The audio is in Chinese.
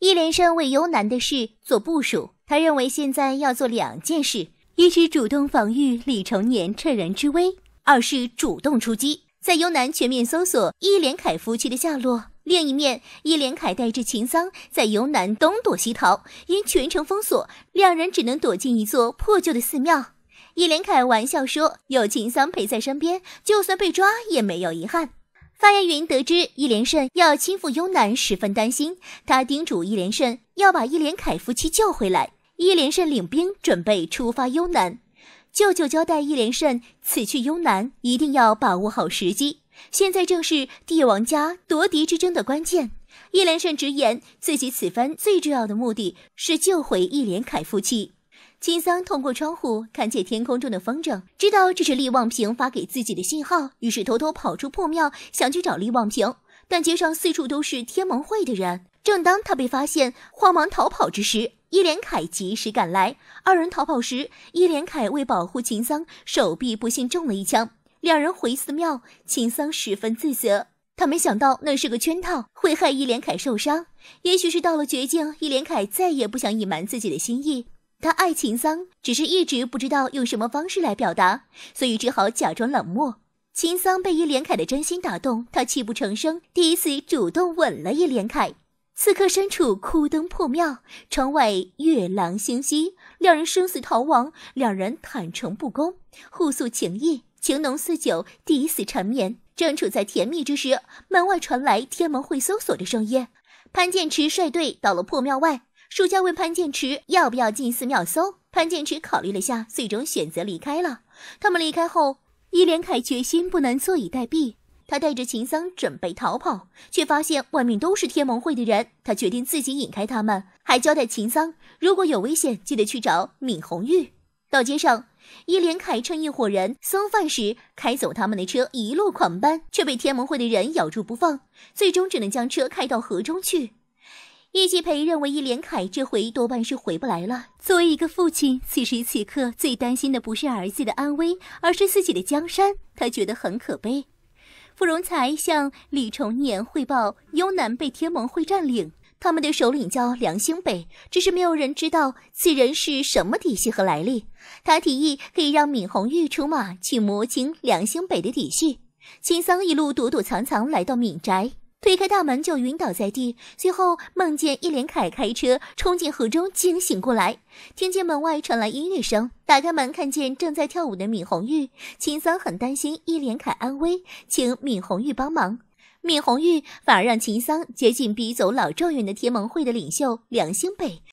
伊莲生为尤南的事做部署，他认为现在要做两件事：一是主动防御李成年趁人之危；二是主动出击，在尤南全面搜索伊莲凯夫妻的下落。另一面，伊莲凯带着秦桑在尤南东躲西逃，因全城封锁，两人只能躲进一座破旧的寺庙。伊莲凯玩笑说：“有秦桑陪在身边，就算被抓也没有遗憾。”范亚云得知伊连顺要亲赴幽南，十分担心。他叮嘱伊连顺要把伊连凯夫妻救回来。伊连顺领兵准备出发幽南，舅舅交代伊连顺此去幽南一定要把握好时机。现在正是帝王家夺嫡之争的关键。伊连顺直言，自己此番最重要的目的是救回伊连凯夫妻。秦桑通过窗户看见天空中的风筝，知道这是利望平发给自己的信号，于是偷偷跑出破庙，想去找利望平。但街上四处都是天盟会的人，正当他被发现，慌忙逃跑之时，伊莲凯及时赶来。二人逃跑时，伊莲凯为保护秦桑，手臂不幸中了一枪。两人回寺庙，秦桑十分自责，他没想到那是个圈套，会害伊莲凯受伤。也许是到了绝境，伊莲凯再也不想隐瞒自己的心意。他爱秦桑，只是一直不知道用什么方式来表达，所以只好假装冷漠。秦桑被叶连凯的真心打动，他泣不成声，第一次主动吻了叶连凯。此刻身处枯灯破庙，窗外月朗星稀，两人生死逃亡，两人坦诚不公，互诉情谊，情浓似酒，第一次缠绵。正处在甜蜜之时，门外传来天门会搜索的声音，潘建池率队到了破庙外。属下问潘建池要不要进寺庙搜，潘建池考虑了下，最终选择离开了。他们离开后，伊莲凯决心不能坐以待毙，他带着秦桑准备逃跑，却发现外面都是天盟会的人。他决定自己引开他们，还交代秦桑如果有危险记得去找闵红玉。到街上，伊莲凯趁一伙人送饭时开走他们的车，一路狂奔，却被天盟会的人咬住不放，最终只能将车开到河中去。易继培认为易连凯这回多半是回不来了。作为一个父亲，此时此刻最担心的不是儿子的安危，而是自己的江山。他觉得很可悲。傅荣才向李重年汇报：幽南被天盟会占领，他们的首领叫梁兴北，只是没有人知道此人是什么底细和来历。他提议可以让闵红玉出马去摸清梁兴北的底细。秦桑一路躲躲藏藏来到闵宅。推开大门就晕倒在地，随后梦见伊莲凯开车冲进河中，惊醒过来，听见门外传来音乐声，打开门看见正在跳舞的闵红玉，秦桑很担心伊莲凯安危，请闵红玉帮忙，闵红玉反而让秦桑接近逼走老状元的天盟会的领袖梁兴北。